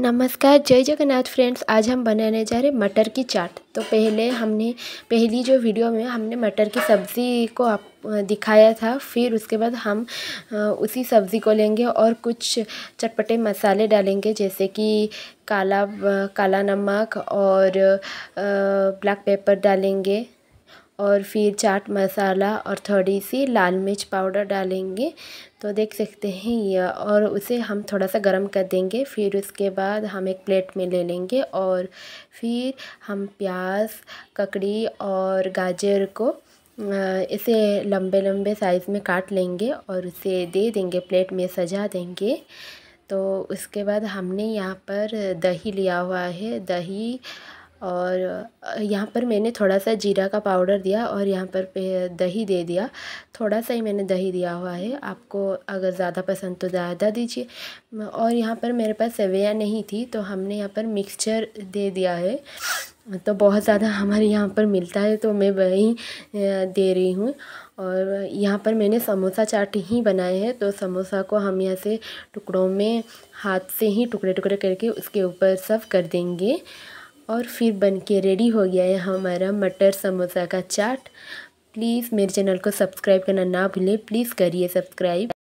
नमस्कार जय जगन्नाथ फ्रेंड्स आज हम बनाने जा रहे मटर की चाट तो पहले हमने पहली जो वीडियो में हमने मटर की सब्ज़ी को आप दिखाया था फिर उसके बाद हम उसी सब्ज़ी को लेंगे और कुछ चटपटे मसाले डालेंगे जैसे कि काला काला नमक और ब्लैक पेपर डालेंगे और फिर चाट मसाला और थोड़ी सी लाल मिर्च पाउडर डालेंगे तो देख सकते हैं ये और उसे हम थोड़ा सा गर्म कर देंगे फिर उसके बाद हम एक प्लेट में ले लेंगे और फिर हम प्याज ककड़ी और गाजर को इसे लंबे लंबे साइज़ में काट लेंगे और उसे दे देंगे प्लेट में सजा देंगे तो उसके बाद हमने यहाँ पर दही लिया हुआ है दही और यहाँ पर मैंने थोड़ा सा जीरा का पाउडर दिया और यहाँ पर दही दे दिया थोड़ा सा ही मैंने दही दिया हुआ है आपको अगर ज़्यादा पसंद तो ज़्यादा दीजिए और यहाँ पर मेरे पास सेवैया नहीं थी तो हमने यहाँ पर मिक्सचर दे दिया है तो बहुत ज़्यादा हमारे यहाँ पर मिलता है तो मैं वही दे रही हूँ और यहाँ पर मैंने समोसा चाट ही बनाए हैं तो समोसा को हम यहाँ से टुकड़ों में हाथ से ही टुकड़े टुकड़े करके उसके ऊपर सर्व कर देंगे और फिर बन के रेडी हो गया है हमारा मटर समोसा का चाट प्लीज़ मेरे चैनल को सब्सक्राइब करना ना भूलें प्लीज़ करिए सब्सक्राइब